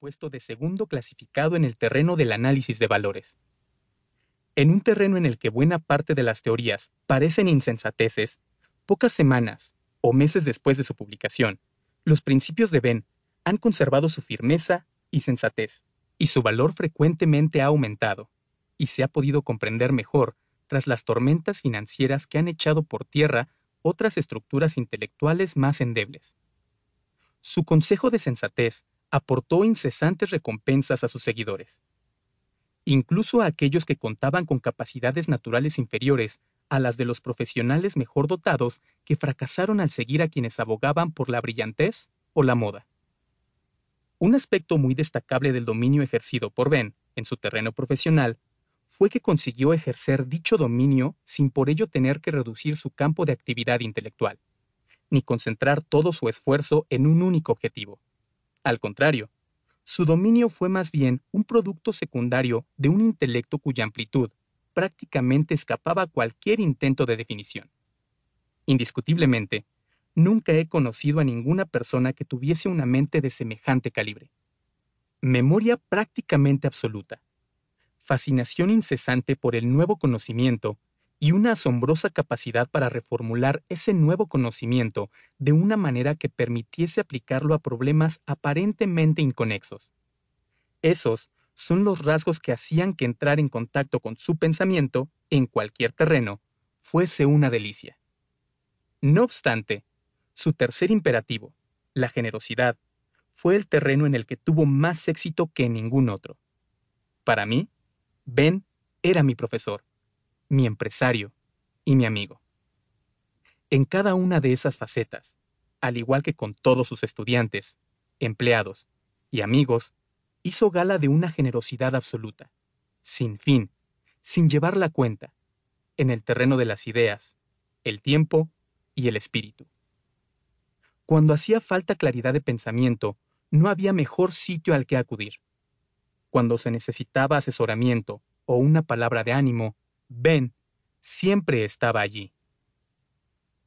puesto de segundo clasificado en el terreno del análisis de valores. En un terreno en el que buena parte de las teorías parecen insensateces, pocas semanas o meses después de su publicación, los principios de Ben han conservado su firmeza y sensatez, y su valor frecuentemente ha aumentado, y se ha podido comprender mejor tras las tormentas financieras que han echado por tierra otras estructuras intelectuales más endebles. Su consejo de sensatez aportó incesantes recompensas a sus seguidores. Incluso a aquellos que contaban con capacidades naturales inferiores a las de los profesionales mejor dotados que fracasaron al seguir a quienes abogaban por la brillantez o la moda. Un aspecto muy destacable del dominio ejercido por Ben en su terreno profesional fue que consiguió ejercer dicho dominio sin por ello tener que reducir su campo de actividad intelectual, ni concentrar todo su esfuerzo en un único objetivo. Al contrario, su dominio fue más bien un producto secundario de un intelecto cuya amplitud prácticamente escapaba a cualquier intento de definición. Indiscutiblemente, nunca he conocido a ninguna persona que tuviese una mente de semejante calibre. Memoria prácticamente absoluta. Fascinación incesante por el nuevo conocimiento y una asombrosa capacidad para reformular ese nuevo conocimiento de una manera que permitiese aplicarlo a problemas aparentemente inconexos. Esos son los rasgos que hacían que entrar en contacto con su pensamiento, en cualquier terreno, fuese una delicia. No obstante, su tercer imperativo, la generosidad, fue el terreno en el que tuvo más éxito que en ningún otro. Para mí, Ben era mi profesor mi empresario y mi amigo. En cada una de esas facetas, al igual que con todos sus estudiantes, empleados y amigos, hizo gala de una generosidad absoluta, sin fin, sin llevar la cuenta, en el terreno de las ideas, el tiempo y el espíritu. Cuando hacía falta claridad de pensamiento, no había mejor sitio al que acudir. Cuando se necesitaba asesoramiento o una palabra de ánimo, Ben siempre estaba allí.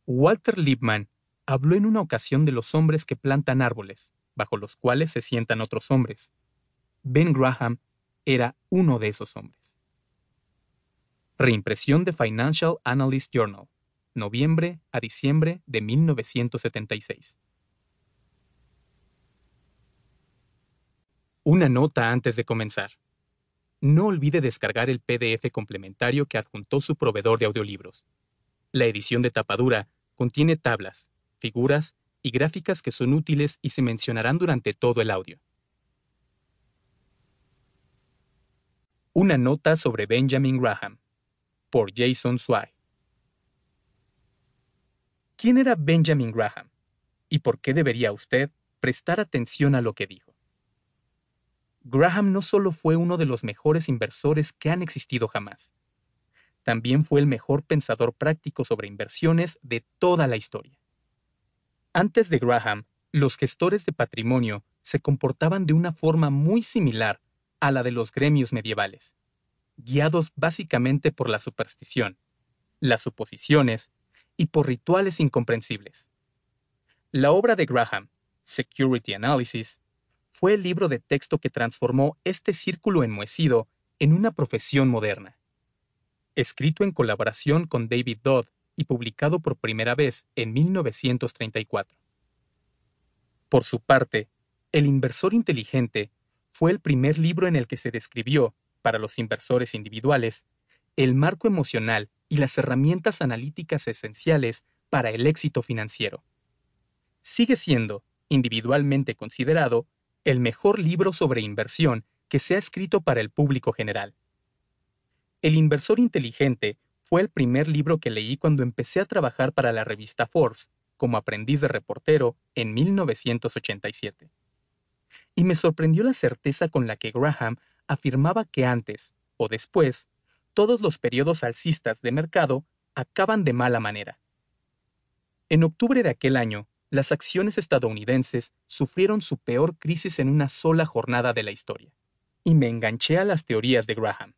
Walter Liebman habló en una ocasión de los hombres que plantan árboles, bajo los cuales se sientan otros hombres. Ben Graham era uno de esos hombres. Reimpresión de Financial Analyst Journal, noviembre a diciembre de 1976. Una nota antes de comenzar no olvide descargar el PDF complementario que adjuntó su proveedor de audiolibros. La edición de tapadura contiene tablas, figuras y gráficas que son útiles y se mencionarán durante todo el audio. Una nota sobre Benjamin Graham por Jason Swy ¿Quién era Benjamin Graham? ¿Y por qué debería usted prestar atención a lo que dijo? Graham no solo fue uno de los mejores inversores que han existido jamás, también fue el mejor pensador práctico sobre inversiones de toda la historia. Antes de Graham, los gestores de patrimonio se comportaban de una forma muy similar a la de los gremios medievales, guiados básicamente por la superstición, las suposiciones y por rituales incomprensibles. La obra de Graham, Security Analysis, fue el libro de texto que transformó este círculo enmohecido en una profesión moderna. Escrito en colaboración con David Dodd y publicado por primera vez en 1934. Por su parte, El inversor inteligente fue el primer libro en el que se describió, para los inversores individuales, el marco emocional y las herramientas analíticas esenciales para el éxito financiero. Sigue siendo, individualmente considerado, el mejor libro sobre inversión que se ha escrito para el público general. El inversor inteligente fue el primer libro que leí cuando empecé a trabajar para la revista Forbes como aprendiz de reportero en 1987. Y me sorprendió la certeza con la que Graham afirmaba que antes o después, todos los periodos alcistas de mercado acaban de mala manera. En octubre de aquel año, las acciones estadounidenses sufrieron su peor crisis en una sola jornada de la historia, y me enganché a las teorías de Graham.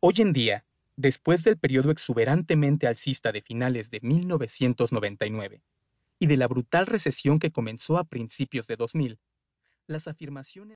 Hoy en día, después del periodo exuberantemente alcista de finales de 1999 y de la brutal recesión que comenzó a principios de 2000, las afirmaciones